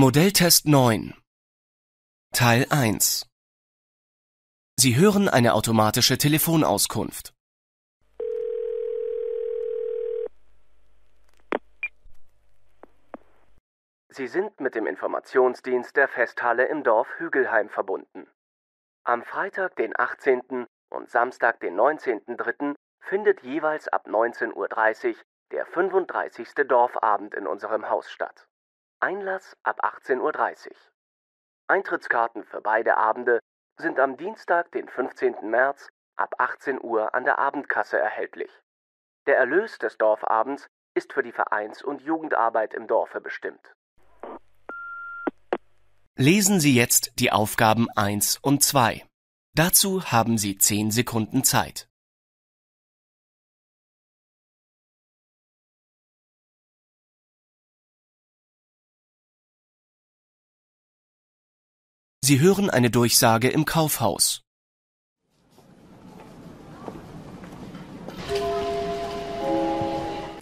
Modelltest 9 Teil 1 Sie hören eine automatische Telefonauskunft. Sie sind mit dem Informationsdienst der Festhalle im Dorf Hügelheim verbunden. Am Freitag, den 18. und Samstag, den 19.03. findet jeweils ab 19.30 Uhr der 35. Dorfabend in unserem Haus statt. Einlass ab 18.30 Uhr. Eintrittskarten für beide Abende sind am Dienstag, den 15. März ab 18 Uhr an der Abendkasse erhältlich. Der Erlös des Dorfabends ist für die Vereins- und Jugendarbeit im Dorfe bestimmt. Lesen Sie jetzt die Aufgaben 1 und 2. Dazu haben Sie 10 Sekunden Zeit. Sie hören eine Durchsage im Kaufhaus.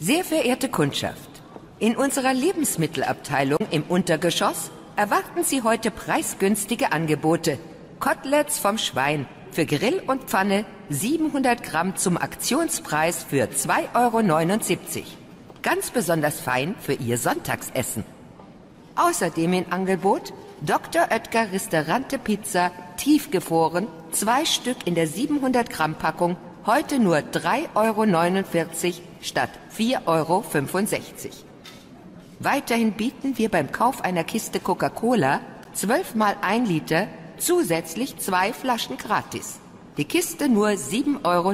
Sehr verehrte Kundschaft, in unserer Lebensmittelabteilung im Untergeschoss erwarten Sie heute preisgünstige Angebote. Kotlets vom Schwein für Grill und Pfanne 700 Gramm zum Aktionspreis für 2,79 Euro. Ganz besonders fein für Ihr Sonntagsessen. Außerdem in Angebot Dr. Oetker Restaurante Pizza tiefgefroren, zwei Stück in der 700 Gramm Packung, heute nur 3,49 Euro statt 4,65 Euro. Weiterhin bieten wir beim Kauf einer Kiste Coca-Cola 12 mal 1 Liter zusätzlich zwei Flaschen gratis. Die Kiste nur 7,99 Euro.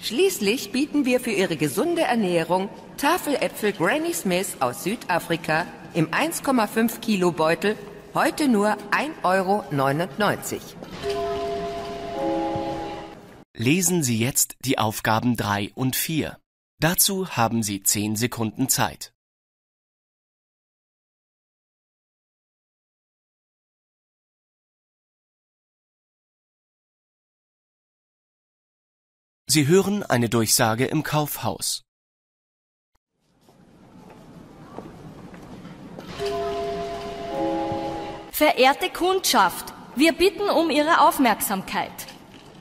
Schließlich bieten wir für Ihre gesunde Ernährung Tafeläpfel Granny Smith aus Südafrika im 1,5 Kilo Beutel heute nur 1,99 Euro. Lesen Sie jetzt die Aufgaben 3 und 4. Dazu haben Sie 10 Sekunden Zeit. Sie hören eine Durchsage im Kaufhaus. Verehrte Kundschaft, wir bitten um Ihre Aufmerksamkeit.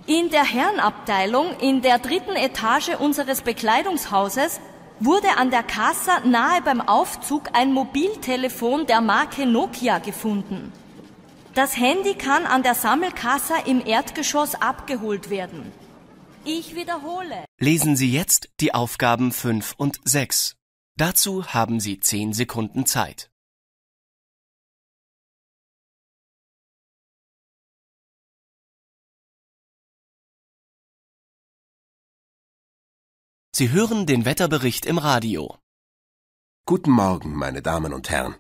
In der Herrenabteilung in der dritten Etage unseres Bekleidungshauses wurde an der Kassa nahe beim Aufzug ein Mobiltelefon der Marke Nokia gefunden. Das Handy kann an der Sammelkassa im Erdgeschoss abgeholt werden. Ich wiederhole. Lesen Sie jetzt die Aufgaben 5 und 6. Dazu haben Sie 10 Sekunden Zeit. Sie hören den Wetterbericht im Radio. Guten Morgen, meine Damen und Herren.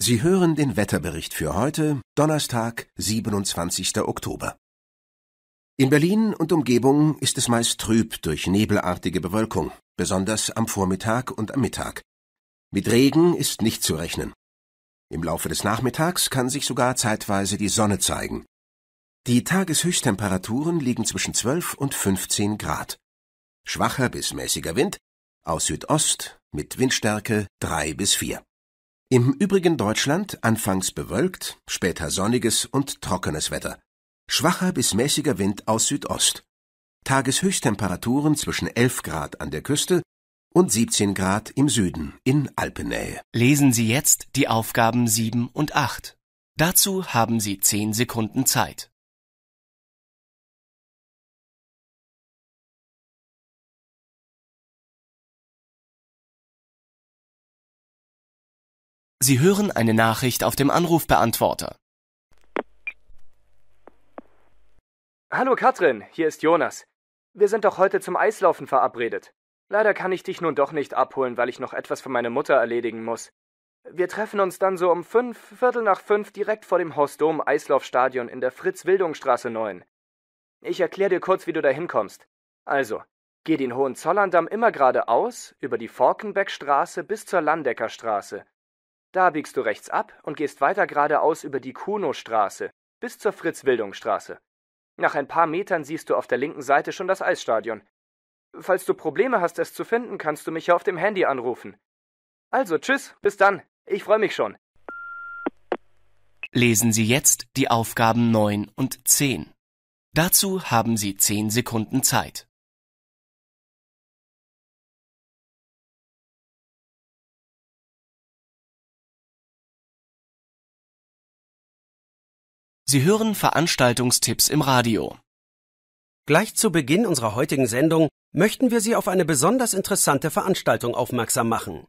Sie hören den Wetterbericht für heute, Donnerstag, 27. Oktober. In Berlin und Umgebung ist es meist trüb durch nebelartige Bewölkung, besonders am Vormittag und am Mittag. Mit Regen ist nicht zu rechnen. Im Laufe des Nachmittags kann sich sogar zeitweise die Sonne zeigen. Die Tageshöchsttemperaturen liegen zwischen 12 und 15 Grad. Schwacher bis mäßiger Wind aus Südost mit Windstärke 3 bis 4. Im übrigen Deutschland anfangs bewölkt, später sonniges und trockenes Wetter. Schwacher bis mäßiger Wind aus Südost. Tageshöchsttemperaturen zwischen 11 Grad an der Küste und 17 Grad im Süden in Alpennähe. Lesen Sie jetzt die Aufgaben 7 und 8. Dazu haben Sie 10 Sekunden Zeit. Sie hören eine Nachricht auf dem Anrufbeantworter. Hallo Katrin, hier ist Jonas. Wir sind doch heute zum Eislaufen verabredet. Leider kann ich dich nun doch nicht abholen, weil ich noch etwas für meine Mutter erledigen muss. Wir treffen uns dann so um fünf, Viertel nach fünf direkt vor dem Hausdom Eislaufstadion in der Fritz-Wildung-Straße 9. Ich erkläre dir kurz, wie du da hinkommst. Also, geh den Hohenzollerndamm immer geradeaus, über die Forkenbeckstraße bis zur Landecker Straße. Da biegst du rechts ab und gehst weiter geradeaus über die Kuno-Straße bis zur Fritz-Wildung-Straße. Nach ein paar Metern siehst du auf der linken Seite schon das Eisstadion. Falls du Probleme hast, es zu finden, kannst du mich auf dem Handy anrufen. Also tschüss, bis dann. Ich freue mich schon. Lesen Sie jetzt die Aufgaben 9 und 10. Dazu haben Sie 10 Sekunden Zeit. Sie hören Veranstaltungstipps im Radio. Gleich zu Beginn unserer heutigen Sendung möchten wir Sie auf eine besonders interessante Veranstaltung aufmerksam machen.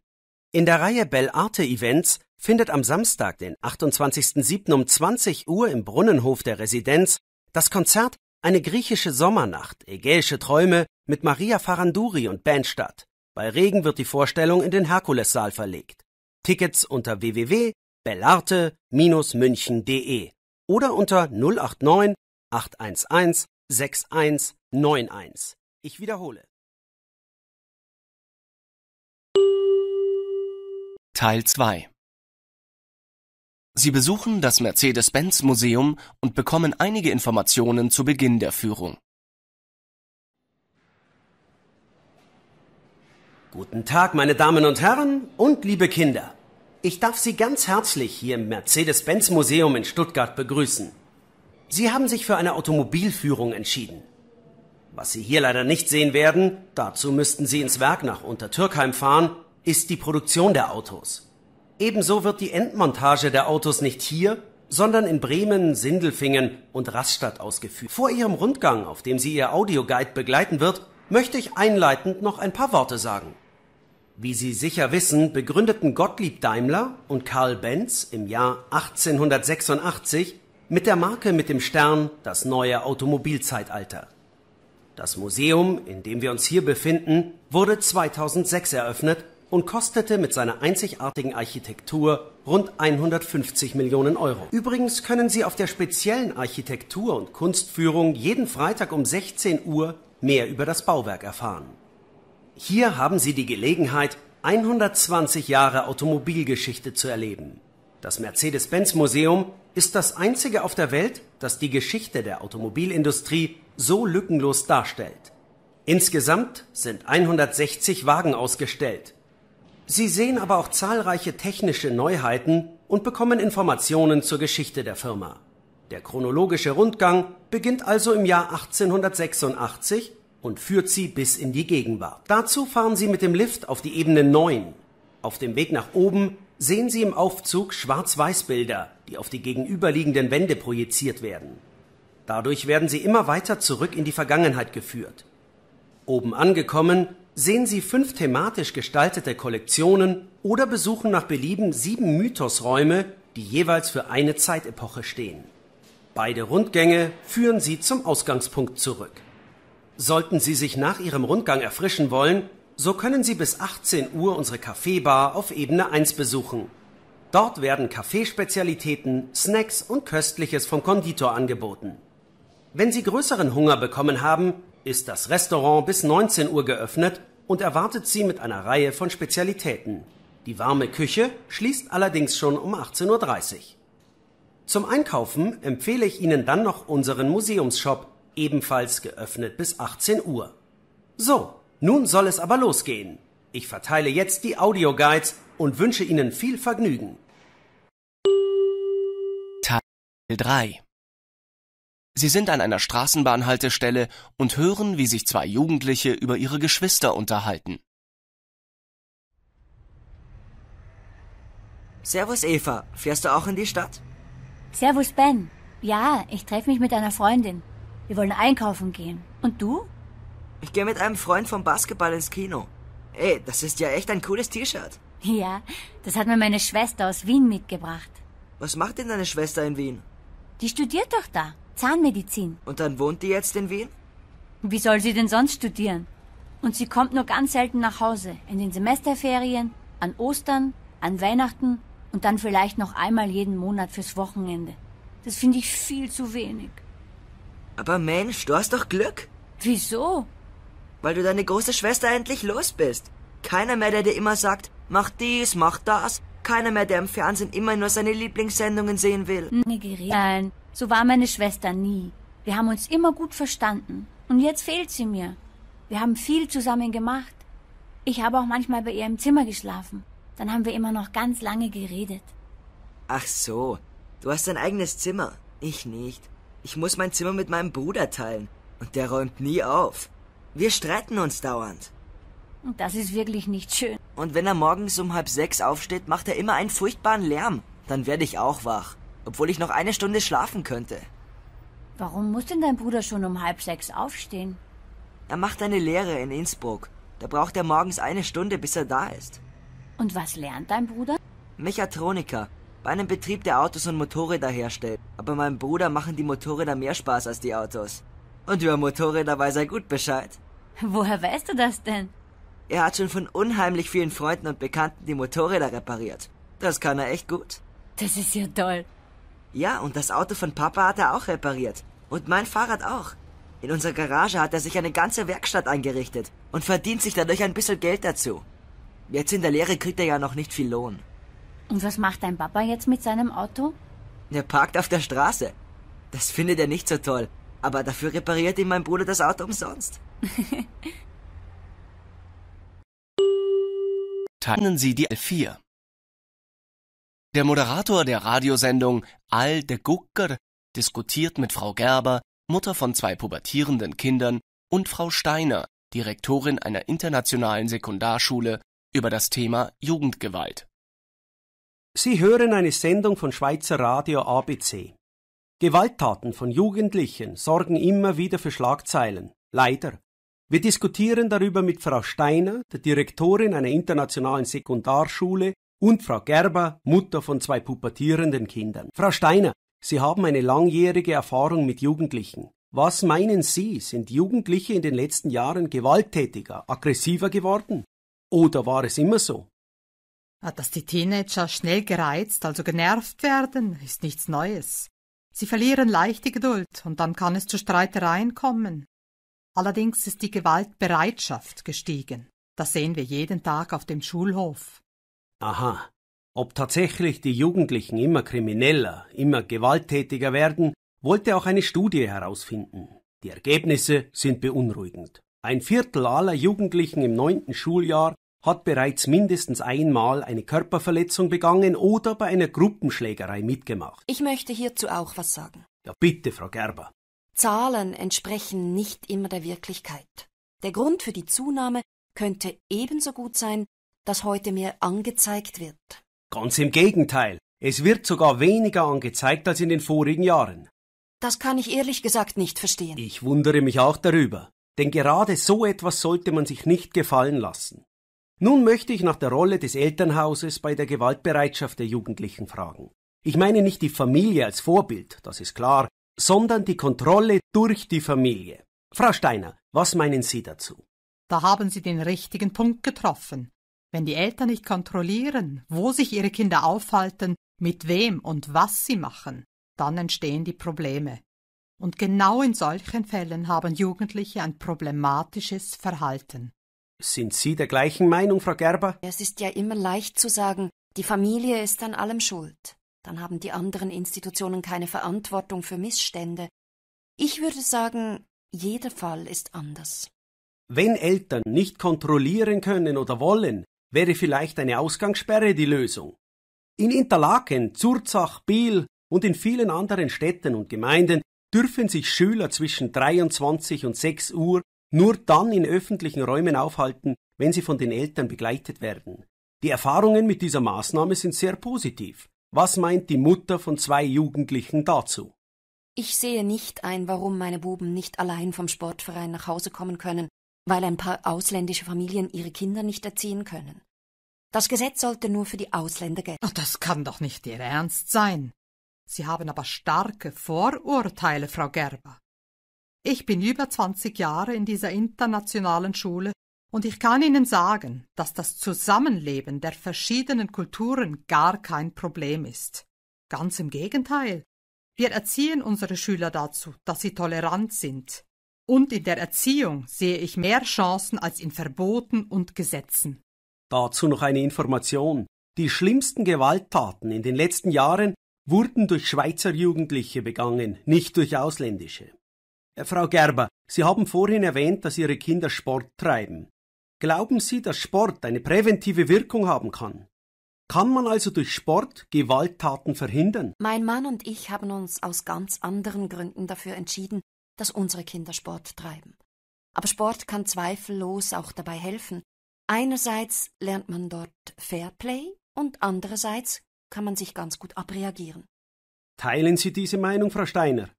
In der Reihe Bell Arte Events findet am Samstag, den 28.07. um 20 Uhr im Brunnenhof der Residenz das Konzert Eine griechische Sommernacht, Ägäische Träume mit Maria Faranduri und Band statt. Bei Regen wird die Vorstellung in den Herkulessaal verlegt. Tickets unter www.bellarte-münchen.de oder unter 089 811 6191. Ich wiederhole. Teil 2 Sie besuchen das Mercedes-Benz-Museum und bekommen einige Informationen zu Beginn der Führung. Guten Tag, meine Damen und Herren und liebe Kinder. Ich darf Sie ganz herzlich hier im Mercedes-Benz Museum in Stuttgart begrüßen. Sie haben sich für eine Automobilführung entschieden. Was Sie hier leider nicht sehen werden, dazu müssten Sie ins Werk nach Untertürkheim fahren, ist die Produktion der Autos. Ebenso wird die Endmontage der Autos nicht hier, sondern in Bremen, Sindelfingen und Rastatt ausgeführt. Vor Ihrem Rundgang, auf dem Sie Ihr Audioguide begleiten wird, möchte ich einleitend noch ein paar Worte sagen. Wie Sie sicher wissen, begründeten Gottlieb Daimler und Karl Benz im Jahr 1886 mit der Marke mit dem Stern das neue Automobilzeitalter. Das Museum, in dem wir uns hier befinden, wurde 2006 eröffnet und kostete mit seiner einzigartigen Architektur rund 150 Millionen Euro. Übrigens können Sie auf der speziellen Architektur- und Kunstführung jeden Freitag um 16 Uhr mehr über das Bauwerk erfahren. Hier haben Sie die Gelegenheit, 120 Jahre Automobilgeschichte zu erleben. Das Mercedes-Benz-Museum ist das einzige auf der Welt, das die Geschichte der Automobilindustrie so lückenlos darstellt. Insgesamt sind 160 Wagen ausgestellt. Sie sehen aber auch zahlreiche technische Neuheiten und bekommen Informationen zur Geschichte der Firma. Der chronologische Rundgang beginnt also im Jahr 1886 und führt sie bis in die Gegenwart. Dazu fahren Sie mit dem Lift auf die Ebene 9. Auf dem Weg nach oben sehen Sie im Aufzug Schwarz-Weiß-Bilder, die auf die gegenüberliegenden Wände projiziert werden. Dadurch werden Sie immer weiter zurück in die Vergangenheit geführt. Oben angekommen sehen Sie fünf thematisch gestaltete Kollektionen oder besuchen nach Belieben sieben Mythosräume, die jeweils für eine Zeitepoche stehen. Beide Rundgänge führen Sie zum Ausgangspunkt zurück. Sollten Sie sich nach Ihrem Rundgang erfrischen wollen, so können Sie bis 18 Uhr unsere Kaffeebar auf Ebene 1 besuchen. Dort werden Kaffeespezialitäten, Snacks und Köstliches vom Konditor angeboten. Wenn Sie größeren Hunger bekommen haben, ist das Restaurant bis 19 Uhr geöffnet und erwartet Sie mit einer Reihe von Spezialitäten. Die warme Küche schließt allerdings schon um 18.30 Uhr. Zum Einkaufen empfehle ich Ihnen dann noch unseren Museumsshop ebenfalls geöffnet bis 18 Uhr. So, nun soll es aber losgehen. Ich verteile jetzt die Audioguides und wünsche Ihnen viel Vergnügen. Teil 3 Sie sind an einer Straßenbahnhaltestelle und hören, wie sich zwei Jugendliche über ihre Geschwister unterhalten. Servus Eva, fährst du auch in die Stadt? Servus Ben. Ja, ich treffe mich mit einer Freundin. Wir wollen einkaufen gehen. Und du? Ich gehe mit einem Freund vom Basketball ins Kino. Ey, das ist ja echt ein cooles T-Shirt. Ja, das hat mir meine Schwester aus Wien mitgebracht. Was macht denn deine Schwester in Wien? Die studiert doch da, Zahnmedizin. Und dann wohnt die jetzt in Wien? Wie soll sie denn sonst studieren? Und sie kommt nur ganz selten nach Hause, in den Semesterferien, an Ostern, an Weihnachten und dann vielleicht noch einmal jeden Monat fürs Wochenende. Das finde ich viel zu wenig. Aber Mensch, du hast doch Glück. Wieso? Weil du deine große Schwester endlich los bist. Keiner mehr, der dir immer sagt, mach dies, mach das. Keiner mehr, der im Fernsehen immer nur seine Lieblingssendungen sehen will. Nein, so war meine Schwester nie. Wir haben uns immer gut verstanden. Und jetzt fehlt sie mir. Wir haben viel zusammen gemacht. Ich habe auch manchmal bei ihr im Zimmer geschlafen. Dann haben wir immer noch ganz lange geredet. Ach so, du hast dein eigenes Zimmer. Ich nicht. Ich muss mein Zimmer mit meinem Bruder teilen. Und der räumt nie auf. Wir streiten uns dauernd. Das ist wirklich nicht schön. Und wenn er morgens um halb sechs aufsteht, macht er immer einen furchtbaren Lärm. Dann werde ich auch wach, obwohl ich noch eine Stunde schlafen könnte. Warum muss denn dein Bruder schon um halb sechs aufstehen? Er macht eine Lehre in Innsbruck. Da braucht er morgens eine Stunde, bis er da ist. Und was lernt dein Bruder? Mechatroniker bei einem Betrieb, der Autos und Motorräder herstellt. Aber meinem Bruder machen die Motorräder mehr Spaß als die Autos. Und über Motorräder weiß er gut Bescheid. Woher weißt du das denn? Er hat schon von unheimlich vielen Freunden und Bekannten die Motorräder repariert. Das kann er echt gut. Das ist ja toll. Ja, und das Auto von Papa hat er auch repariert. Und mein Fahrrad auch. In unserer Garage hat er sich eine ganze Werkstatt eingerichtet und verdient sich dadurch ein bisschen Geld dazu. Jetzt in der Lehre kriegt er ja noch nicht viel Lohn. Und was macht dein Papa jetzt mit seinem Auto? Er parkt auf der Straße. Das findet er nicht so toll. Aber dafür repariert ihm mein Bruder das Auto umsonst. Teilen Sie die L4. Der Moderator der Radiosendung All de Gucker diskutiert mit Frau Gerber, Mutter von zwei pubertierenden Kindern, und Frau Steiner, Direktorin einer internationalen Sekundarschule, über das Thema Jugendgewalt. Sie hören eine Sendung von Schweizer Radio ABC. Gewalttaten von Jugendlichen sorgen immer wieder für Schlagzeilen. Leider. Wir diskutieren darüber mit Frau Steiner, der Direktorin einer internationalen Sekundarschule, und Frau Gerber, Mutter von zwei pubertierenden Kindern. Frau Steiner, Sie haben eine langjährige Erfahrung mit Jugendlichen. Was meinen Sie, sind Jugendliche in den letzten Jahren gewalttätiger, aggressiver geworden? Oder war es immer so? Ah, dass die Teenager schnell gereizt, also genervt werden, ist nichts Neues. Sie verlieren leicht die Geduld und dann kann es zu Streitereien kommen. Allerdings ist die Gewaltbereitschaft gestiegen. Das sehen wir jeden Tag auf dem Schulhof. Aha. Ob tatsächlich die Jugendlichen immer krimineller, immer gewalttätiger werden, wollte auch eine Studie herausfinden. Die Ergebnisse sind beunruhigend. Ein Viertel aller Jugendlichen im neunten Schuljahr hat bereits mindestens einmal eine Körperverletzung begangen oder bei einer Gruppenschlägerei mitgemacht. Ich möchte hierzu auch was sagen. Ja, bitte, Frau Gerber. Zahlen entsprechen nicht immer der Wirklichkeit. Der Grund für die Zunahme könnte ebenso gut sein, dass heute mehr angezeigt wird. Ganz im Gegenteil. Es wird sogar weniger angezeigt als in den vorigen Jahren. Das kann ich ehrlich gesagt nicht verstehen. Ich wundere mich auch darüber. Denn gerade so etwas sollte man sich nicht gefallen lassen. Nun möchte ich nach der Rolle des Elternhauses bei der Gewaltbereitschaft der Jugendlichen fragen. Ich meine nicht die Familie als Vorbild, das ist klar, sondern die Kontrolle durch die Familie. Frau Steiner, was meinen Sie dazu? Da haben Sie den richtigen Punkt getroffen. Wenn die Eltern nicht kontrollieren, wo sich ihre Kinder aufhalten, mit wem und was sie machen, dann entstehen die Probleme. Und genau in solchen Fällen haben Jugendliche ein problematisches Verhalten. Sind Sie der gleichen Meinung, Frau Gerber? Es ist ja immer leicht zu sagen, die Familie ist an allem schuld. Dann haben die anderen Institutionen keine Verantwortung für Missstände. Ich würde sagen, jeder Fall ist anders. Wenn Eltern nicht kontrollieren können oder wollen, wäre vielleicht eine Ausgangssperre die Lösung. In Interlaken, Zurzach, Biel und in vielen anderen Städten und Gemeinden dürfen sich Schüler zwischen 23 und 6 Uhr nur dann in öffentlichen Räumen aufhalten, wenn sie von den Eltern begleitet werden. Die Erfahrungen mit dieser Maßnahme sind sehr positiv. Was meint die Mutter von zwei Jugendlichen dazu? Ich sehe nicht ein, warum meine Buben nicht allein vom Sportverein nach Hause kommen können, weil ein paar ausländische Familien ihre Kinder nicht erziehen können. Das Gesetz sollte nur für die Ausländer gelten. Das kann doch nicht Ihr Ernst sein. Sie haben aber starke Vorurteile, Frau Gerber. Ich bin über 20 Jahre in dieser internationalen Schule und ich kann Ihnen sagen, dass das Zusammenleben der verschiedenen Kulturen gar kein Problem ist. Ganz im Gegenteil. Wir erziehen unsere Schüler dazu, dass sie tolerant sind. Und in der Erziehung sehe ich mehr Chancen als in Verboten und Gesetzen. Dazu noch eine Information. Die schlimmsten Gewalttaten in den letzten Jahren wurden durch Schweizer Jugendliche begangen, nicht durch ausländische. Äh, Frau Gerber, Sie haben vorhin erwähnt, dass Ihre Kinder Sport treiben. Glauben Sie, dass Sport eine präventive Wirkung haben kann? Kann man also durch Sport Gewalttaten verhindern? Mein Mann und ich haben uns aus ganz anderen Gründen dafür entschieden, dass unsere Kinder Sport treiben. Aber Sport kann zweifellos auch dabei helfen. Einerseits lernt man dort Fairplay und andererseits kann man sich ganz gut abreagieren. Teilen Sie diese Meinung, Frau Steiner?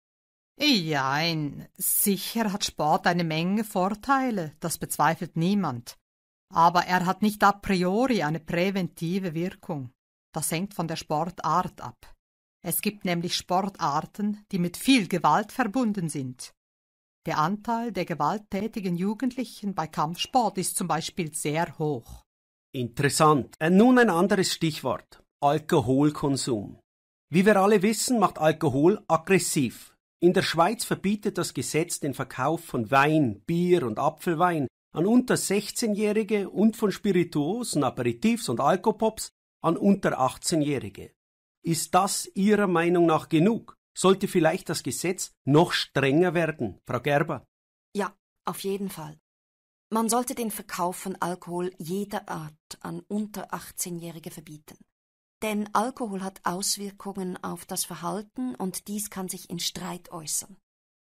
Jein, sicher hat Sport eine Menge Vorteile, das bezweifelt niemand. Aber er hat nicht a priori eine präventive Wirkung. Das hängt von der Sportart ab. Es gibt nämlich Sportarten, die mit viel Gewalt verbunden sind. Der Anteil der gewalttätigen Jugendlichen bei Kampfsport ist zum Beispiel sehr hoch. Interessant. Äh, nun ein anderes Stichwort. Alkoholkonsum. Wie wir alle wissen, macht Alkohol aggressiv. In der Schweiz verbietet das Gesetz den Verkauf von Wein, Bier und Apfelwein an unter 16-Jährige und von Spirituosen, Aperitifs und Alkopops an unter 18-Jährige. Ist das Ihrer Meinung nach genug? Sollte vielleicht das Gesetz noch strenger werden, Frau Gerber? Ja, auf jeden Fall. Man sollte den Verkauf von Alkohol jeder Art an unter 18-Jährige verbieten. Denn Alkohol hat Auswirkungen auf das Verhalten und dies kann sich in Streit äußern.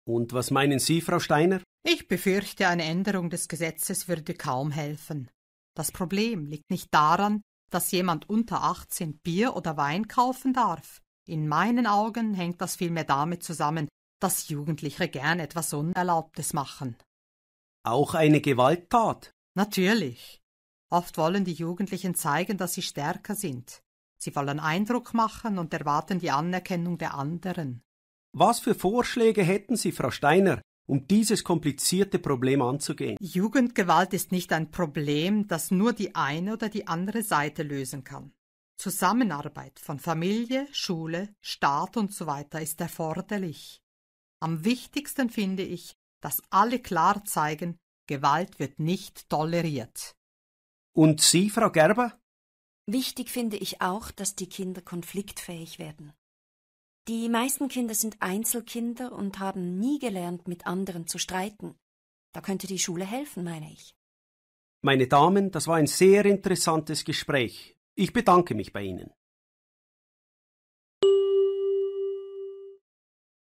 Und was meinen Sie, Frau Steiner? Ich befürchte, eine Änderung des Gesetzes würde kaum helfen. Das Problem liegt nicht daran, dass jemand unter 18 Bier oder Wein kaufen darf. In meinen Augen hängt das vielmehr damit zusammen, dass Jugendliche gern etwas Unerlaubtes machen. Auch eine Gewalttat? Natürlich. Oft wollen die Jugendlichen zeigen, dass sie stärker sind. Sie wollen Eindruck machen und erwarten die Anerkennung der anderen. Was für Vorschläge hätten Sie, Frau Steiner, um dieses komplizierte Problem anzugehen? Jugendgewalt ist nicht ein Problem, das nur die eine oder die andere Seite lösen kann. Zusammenarbeit von Familie, Schule, Staat und so weiter ist erforderlich. Am wichtigsten finde ich, dass alle klar zeigen, Gewalt wird nicht toleriert. Und Sie, Frau Gerber? Wichtig finde ich auch, dass die Kinder konfliktfähig werden. Die meisten Kinder sind Einzelkinder und haben nie gelernt, mit anderen zu streiten. Da könnte die Schule helfen, meine ich. Meine Damen, das war ein sehr interessantes Gespräch. Ich bedanke mich bei Ihnen.